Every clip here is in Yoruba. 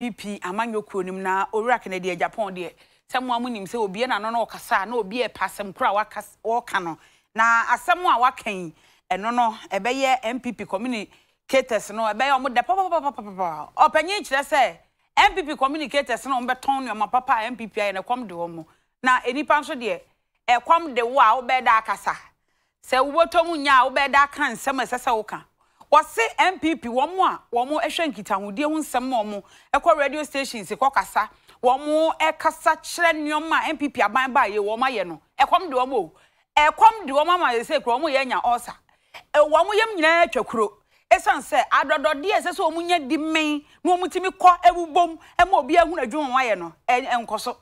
pp amanyɔkuo nim na owura kennedy japan deɛ sɛ mo a sɛ obi na no na ɔkasa na obi ɛpa asɛm kora ɔka no na asɛm a waka yi ɛno no ɛbɛyɛ MPP communicators no ɛbɛyɛ ɔmo dɛ papapapapapa ɔpanyin kyerɛ sɛ npp communicators no ɔmbɛtɔn nneɛma papa MPP npp na ɛkɔm de wɔn na nipa nso deɛ ɛkɔm de wo a wobɛda akasa sɛ wobɛtɔ mu nya a wobɛda aka nsɛm ɛsɛ sɛ woka wɔse MPP wɔn a wɔn hwɛ nkitahodie ho nsɛm a wɔn kɔ radio stations kɔ kasa wɔn kasa kyerɛ nneɛma a npp aban baayɛ wɔn ayɛ no ɛkɔm de wɔn o ɛkɔm de wɔn ama sɛ kuro wɔn yɛ nya ɔsa e, wɔn yɛm nyinaa atwa kuro esan sɛ adɔdɔdeɛ ɛsɛ sɛ wɔn nyɛ di mmɛn na wɔn tumi kɔ ebubom ɛma obi ehunu wɔn ayɛ no ɛnkɔ e, e, so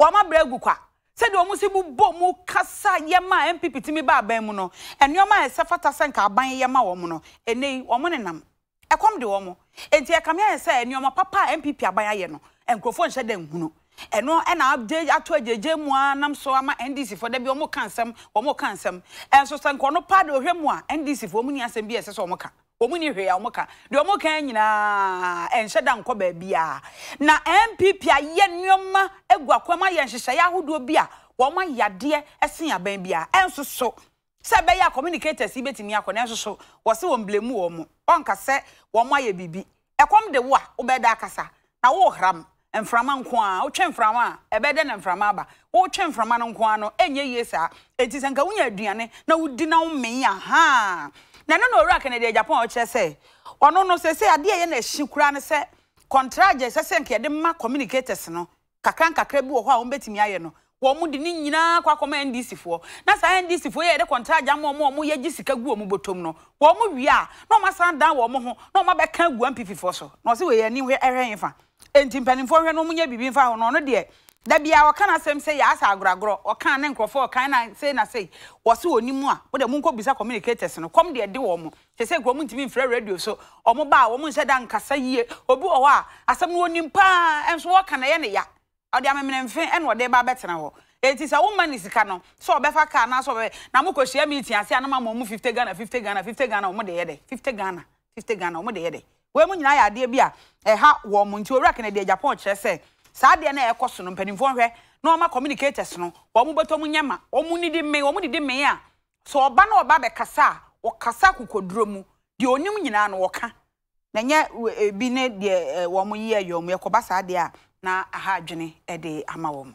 wɔn abrɛ egu kwa sɛdeɛ ɔmo si bobɔ mu kasa yɛma npp tumi ba aban mu no nneɛma a ɛsɛ fata sɛ nka aban yɛma wɔn no ɛnɛ yi ɔmo nenam ɛkɔm de wɔn nti ɛkame ayɛ sɛ nneɛma papa a npp aban ayɛ no nkurɔfoɔ nhyɛ dɛ nhunu ɛno ɛna agye ato agyegye mu a nam so ama ndc fo dɛbi ɔmo ka nsɛm ɔmo ka nsɛm ɛnso sɛ nkɔno paa de ohwɛ mu a ndc fo ɔmo ni asɛm bi a ɛsɛ sɛ ɔmo ka. wɔmu ni hwee a wɔn ka deɛ wɔn nyinaa nhyɛ da nkɔ baabi a na npp ayɛ nneɛma egwa akɔma yɛ nhyehyɛeɛ ahodoɔ bi a wɔn ayɛ adeɛ ɛsen aban bi a ɛnsoso sɛ ɛbɛyɛ ya communicators yi bɛtumi akɔ na ɛnsoso wɔsi wɔn blemu wɔn ɔnkasɛ wɔn ayɛ bibi ɛkɔm de wo a wobɛda akasa na wɔɔhram mframa nko a wotwe mframa a ɛbɛdɛ ne mframa aba wotwe mframa no nko a no ɛnyɛ yie saa eti sɛ nka wonya aduane na wodi na womee ahaa na ɛno na owura kennedy japan ɔkyerɛ sɛ ɔno no sɛ sɛ adeɛ yɛ na ɛhyi koraa ne sɛ kɔntragye sɛ sɛ nka yɛde ma communicators no kakra nkakra bi wɔ hɔ a wɔmbɛtumi ayɛ no wɔn mo de ne nyinaa kɔ akɔma ndc foɔ na saa ndc foɔ yɛ yɛde kɔntragye ama wɔn a wɔn yɛgye sika gu wɔn bɔtɔm no wɔn wie a na wɔn asan dan wɔn ho na wɔn abɛka agu npp foɔ so na ɔsi wɔ yɛn ani hwɛ ɛhwɛ fa enti mpanimfoɔ hwɛ no ɔmunyɛ biribi mfa ho no ɔno deɛ dabi a ɔka n'asɛm sɛ yɛ asa agoragorɔ ɔka ne nkurɔfoɔ ɔka na sɛ na sɛ wɔsi wɔn nimu a wɔde mu nkɔbisa communicators no kɔm deɛ de wɔn te sɛ kurom ntumi nfrɛ radio so wɔn ba a wɔn nhyɛ da nkasa yie obi wɔ hɔ a asɛm no onim paa nso wɔka na yɛ ne ya ɔde amemene mfe ɛna ɔde ba abɛtena hɔ eti sɛ wɔn ma ne sika no sɛ ɔbɛfa kaa na sɛ ɔbɛ na mo kɔ hyia meeting ase anam ama wɔn fifty ghana fifty ghana fifty ghana wɔn de yɛ dɛ fifty ghana fifty ghana wɔn de yɛ dɛ wɔn mu nyinaa yɛ adeɛ bi a ɛha wɔn mu nti owura kennedy japan kyerɛ sɛ saa adeɛ no ɛkɔ so no mpanimfoɔ na wɔn communicators no wɔn bɛtɔ mu a ɔba na ɔba bɛkasa a ɔkasa kokoduro mu deɛ onim nyinaa no wɔka na nyɛ ebi ne deɛ wɔn yi na de ama